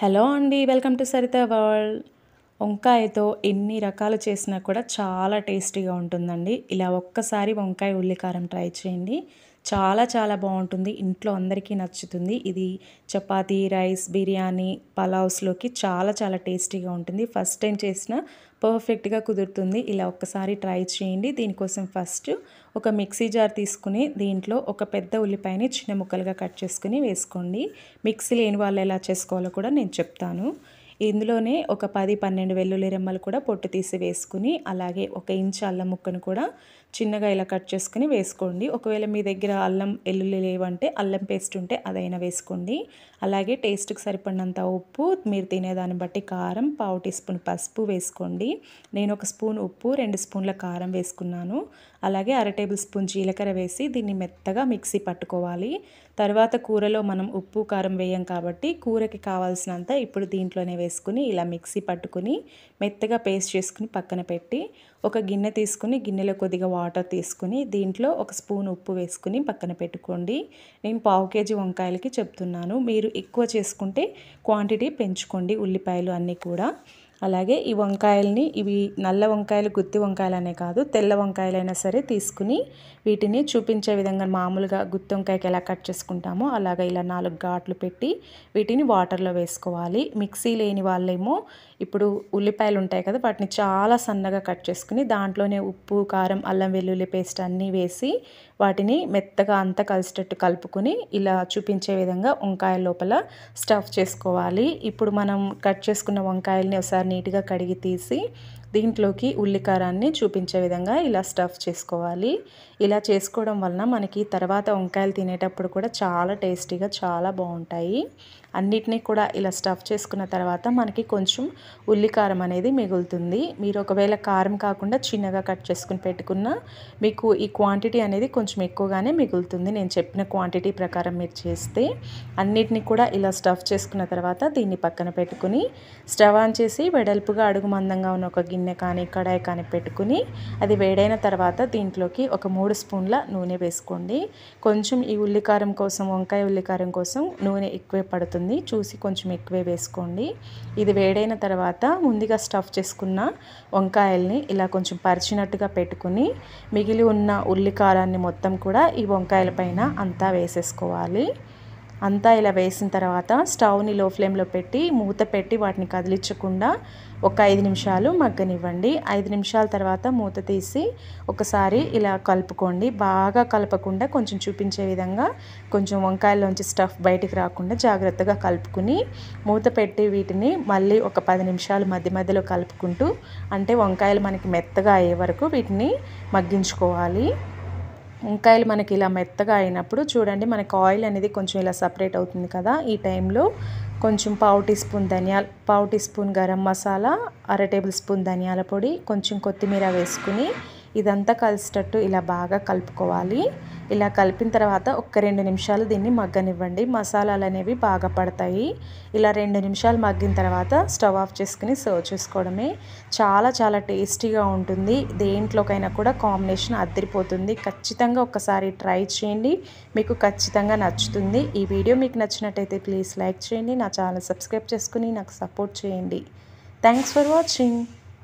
hello అండి welcome to Saritha world వంకాయతో ఎన్ని రకాలు చేసినా కూడా చాలా టేస్టీగా ఉంటుందండి ఇలా ఒక్కసారి వంకాయ ఉల్లికారం ట్రై చేయండి చాలా చాలా బాగుంటుంది ఇంట్లో అందరికీ నచ్చుతుంది ఇది చపాతీ రైస్ బిర్యానీ పలావ్స్లోకి చాలా చాలా టేస్టీగా ఉంటుంది ఫస్ట్ టైం చేసిన పర్ఫెక్ట్గా కుదురుతుంది ఇలా ఒక్కసారి ట్రై చేయండి దీనికోసం ఫస్ట్ ఒక మిక్సీ జార్ తీసుకుని దీంట్లో ఒక పెద్ద ఉల్లిపాయని చిన్న ముక్కలుగా కట్ చేసుకుని వేసుకోండి మిక్సీ లేని వాళ్ళు ఎలా చేసుకోవాలో కూడా నేను చెప్తాను ఇందులోనే ఒక పది పన్నెండు వెల్లుల్లి రెమ్మలు కూడా పొట్టు తీసి వేసుకుని అలాగే ఒక ఇంచు అల్లం ముక్కను కూడా చిన్నగా ఇలా కట్ చేసుకుని వేసుకోండి ఒకవేళ మీ దగ్గర అల్లం వెల్లుల్లి లేవంటే అల్లం పేస్ట్ ఉంటే అదైనా వేసుకోండి అలాగే టేస్ట్కి సరిపడినంత ఉప్పు మీరు తినేదాన్ని బట్టి కారం పావు టీ స్పూన్ పసుపు వేసుకోండి నేను ఒక స్పూన్ ఉప్పు రెండు స్పూన్ల కారం వేసుకున్నాను అలాగే అర టేబుల్ స్పూన్ జీలకర్ర వేసి దీన్ని మెత్తగా మిక్సీ పట్టుకోవాలి తర్వాత కూరలో మనం ఉప్పు కారం వేయం కాబట్టి కూరకి కావాల్సినంత ఇప్పుడు దీంట్లోనే వేసుకుని ఇలా మిక్సీ పట్టుకుని మెత్తగా పేస్ట్ చేసుకుని పక్కన పెట్టి ఒక గిన్నె తీసుకుని గిన్నెలో కొద్దిగా వాటర్ తీసుకుని దీంట్లో ఒక స్పూన్ ఉప్పు వేసుకుని పక్కన పెట్టుకోండి నేను పావు కేజీ వంకాయలకి చెప్తున్నాను మీరు ఎక్కువ చేసుకుంటే క్వాంటిటీ పెంచుకోండి ఉల్లిపాయలు అన్నీ కూడా అలాగే ఈ వంకాయల్ని ఇవి నల్ల వంకాయలు గుత్తి వంకాయలనే కాదు తెల్ల వంకాయలైనా సరే తీసుకుని వీటిని చూపించే విధంగా మామూలుగా గుత్తి వంకాయకి ఎలా కట్ చేసుకుంటామో అలాగ ఇలా నాలుగు ఘాట్లు పెట్టి వీటిని వాటర్లో వేసుకోవాలి మిక్సీ లేని వాళ్ళేమో ఇప్పుడు ఉల్లిపాయలు ఉంటాయి కదా వాటిని చాలా సన్నగా కట్ చేసుకుని దాంట్లోనే ఉప్పు కారం అల్లం వెల్లుల్లి పేస్ట్ అన్నీ వేసి వాటిని మెత్తగా అంతా కలిసేటట్టు కలుపుకుని ఇలా చూపించే విధంగా వంకాయ లోపల స్టఫ్ చేసుకోవాలి ఇప్పుడు మనం కట్ చేసుకున్న వంకాయల్ని ఒకసారి నీట్గా కడిగి తీసి దీంట్లోకి ఉల్లికారాన్ని చూపించే విధంగా ఇలా స్టఫ్ చేసుకోవాలి ఇలా చేసుకోవడం వలన మనకి తర్వాత వంకాయలు తినేటప్పుడు కూడా చాలా టేస్టీగా చాలా బాగుంటాయి అన్నిటినీ కూడా ఇలా స్టఫ్ చేసుకున్న తర్వాత మనకి కొంచెం ఉల్లికారం అనేది మిగులుతుంది మీరు ఒకవేళ కారం కాకుండా చిన్నగా కట్ చేసుకుని పెట్టుకున్న మీకు ఈ క్వాంటిటీ అనేది కొంచెం ఎక్కువగానే మిగులుతుంది నేను చెప్పిన క్వాంటిటీ ప్రకారం మీరు చేస్తే అన్నిటినీ కూడా ఇలా స్టఫ్ చేసుకున్న తర్వాత దీన్ని పక్కన పెట్టుకుని స్టవ్ ఆన్ చేసి వెడల్పుగా అడుగు మందంగా ఉన్న ఒక గిన్నె కానీ కడాయి కానీ పెట్టుకుని అది వేడైన తర్వాత దీంట్లోకి ఒక మూడు స్పూన్ల నూనె వేసుకోండి కొంచెం ఈ ఉల్లికారం కోసం వంకాయ ఉల్లికారం కోసం నూనె ఎక్కువే పడుతుంది చూసి కొంచెం ఎక్కువే వేసుకోండి ఇది వేడైన తర్వాత ముందుగా స్టఫ్ చేసుకున్న వంకాయల్ని ఇలా కొంచెం పరిచినట్టుగా పెట్టుకుని మిగిలి ఉన్న ఉల్లికారాన్ని మొత్తం కూడా ఈ వంకాయల పైన అంతా వేసేసుకోవాలి అంతా ఇలా వేసిన తర్వాత స్టవ్ని లో ఫ్లేమ్లో పెట్టి మూత పెట్టి వాటిని కదిలించకుండా ఒక ఐదు నిమిషాలు మగ్గనివ్వండి ఐదు నిమిషాల తర్వాత మూత తీసి ఒకసారి ఇలా కలుపుకోండి బాగా కలపకుండా కొంచెం చూపించే విధంగా కొంచెం వంకాయల్లోంచి స్టఫ్ బయటికి రాకుండా జాగ్రత్తగా కలుపుకుని మూత పెట్టి వీటిని మళ్ళీ ఒక పది నిమిషాలు మధ్య మధ్యలో కలుపుకుంటూ అంటే వంకాయలు మనకి మెత్తగా అయ్యే వరకు వీటిని మగ్గించుకోవాలి వంకాయలు మనకి ఇలా మెత్తగా అయినప్పుడు చూడండి మనకి ఆయిల్ అనేది కొంచెం ఇలా సపరేట్ అవుతుంది కదా ఈ టైంలో కొంచెం పావు టీ స్పూన్ ధనియాల పావు టీ స్పూన్ గరం మసాలా అర టేబుల్ స్పూన్ ధనియాల పొడి కొంచెం కొత్తిమీర వేసుకుని ఇదంతా కలిసేటట్టు ఇలా బాగా కలుపుకోవాలి ఇలా కలిపిన తర్వాత ఒక రెండు నిమిషాలు దీన్ని మగ్గనివ్వండి మసాలాలు అనేవి బాగా పడతాయి ఇలా రెండు నిమిషాలు మగ్గిన తర్వాత స్టవ్ ఆఫ్ చేసుకుని సర్వ్ చేసుకోవడమే చాలా చాలా టేస్టీగా ఉంటుంది దేంట్లోకైనా కూడా కాంబినేషన్ అద్దరిపోతుంది ఖచ్చితంగా ఒకసారి ట్రై చేయండి మీకు ఖచ్చితంగా నచ్చుతుంది ఈ వీడియో మీకు నచ్చినట్టయితే ప్లీజ్ లైక్ చేయండి నా ఛానల్ సబ్స్క్రైబ్ చేసుకుని నాకు సపోర్ట్ చేయండి థ్యాంక్స్ ఫర్ వాచింగ్